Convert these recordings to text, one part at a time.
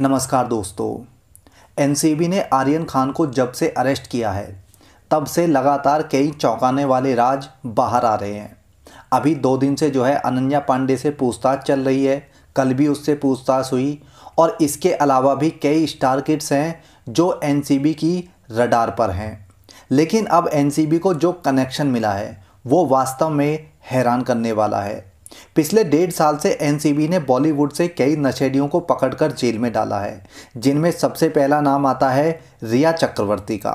नमस्कार दोस्तों एनसीबी ने आर्यन खान को जब से अरेस्ट किया है तब से लगातार कई चौंकाने वाले राज बाहर आ रहे हैं अभी दो दिन से जो है अनन्या पांडे से पूछताछ चल रही है कल भी उससे पूछताछ हुई और इसके अलावा भी कई स्टार किड्स हैं जो एनसीबी की रडार पर हैं लेकिन अब एनसीबी को जो कनेक्शन मिला है वो वास्तव में हैरान करने वाला है पिछले डेढ़ साल से एनसीबी ने बॉलीवुड से कई नशेड़ियों को पकड़कर जेल में डाला है जिनमें सबसे पहला नाम आता है रिया चक्रवर्ती का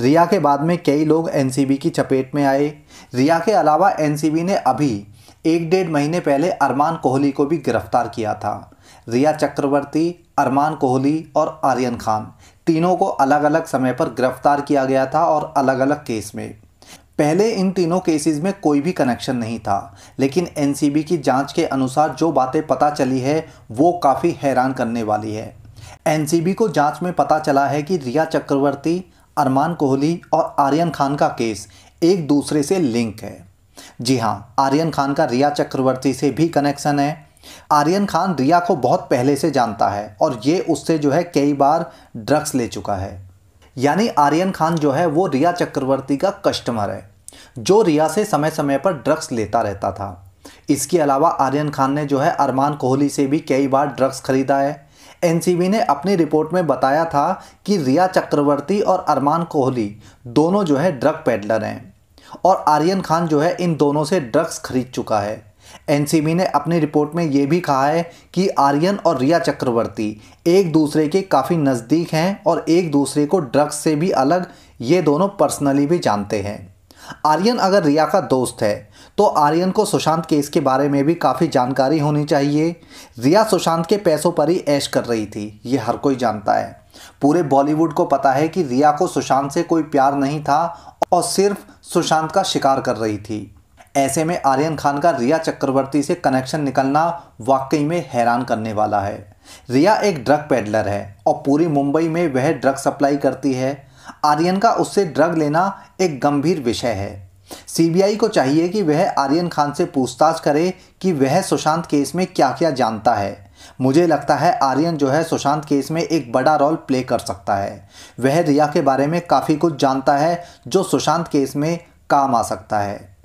रिया के बाद में कई लोग एनसीबी की चपेट में आए रिया के अलावा एनसीबी ने अभी एक डेढ़ महीने पहले अरमान कोहली को भी गिरफ्तार किया था रिया चक्रवर्ती अरमान कोहली और आर्यन खान तीनों को अलग अलग समय पर गिरफ्तार किया गया था और अलग अलग केस में पहले इन तीनों केसेस में कोई भी कनेक्शन नहीं था लेकिन एनसीबी की जांच के अनुसार जो बातें पता चली है वो काफ़ी हैरान करने वाली है एनसीबी को जांच में पता चला है कि रिया चक्रवर्ती अरमान कोहली और आर्यन खान का केस एक दूसरे से लिंक है जी हाँ आर्यन खान का रिया चक्रवर्ती से भी कनेक्शन है आर्यन खान रिया को बहुत पहले से जानता है और ये उससे जो है कई बार ड्रग्स ले चुका है यानी आर्यन खान जो है वो रिया चक्रवर्ती का कस्टमर है जो रिया से समय समय पर ड्रग्स लेता रहता था इसके अलावा आर्यन खान ने जो है अरमान कोहली से भी कई बार ड्रग्स खरीदा है एनसीबी ने अपनी रिपोर्ट में बताया था कि रिया चक्रवर्ती और अरमान कोहली दोनों जो है ड्रग पेडलर हैं और आर्यन खान जो है इन दोनों से ड्रग्स खरीद चुका है एनसीबी ने अपनी रिपोर्ट में ये भी कहा है कि आर्यन और रिया चक्रवर्ती एक दूसरे के काफ़ी नज़दीक हैं और एक दूसरे को ड्रग्स से भी अलग ये दोनों पर्सनली भी जानते हैं आर्यन अगर रिया का दोस्त है तो आर्यन को सुशांत केस के बारे में भी काफ़ी जानकारी होनी चाहिए रिया सुशांत के पैसों पर ही ऐश कर रही थी ये हर कोई जानता है पूरे बॉलीवुड को पता है कि रिया को सुशांत से कोई प्यार नहीं था और सिर्फ सुशांत का शिकार कर रही थी ऐसे में आर्यन खान का रिया चक्रवर्ती से कनेक्शन निकलना वाकई में हैरान करने वाला है रिया एक ड्रग पेडलर है और पूरी मुंबई में वह ड्रग सप्लाई करती है आर्यन का उससे ड्रग लेना एक गंभीर विषय है सीबीआई को चाहिए कि वह आर्यन खान से पूछताछ करे कि वह सुशांत केस में क्या क्या जानता है मुझे लगता है आर्यन जो है सुशांत केस में एक बड़ा रोल प्ले कर सकता है वह रिया के बारे में काफ़ी कुछ जानता है जो सुशांत केस में काम आ सकता है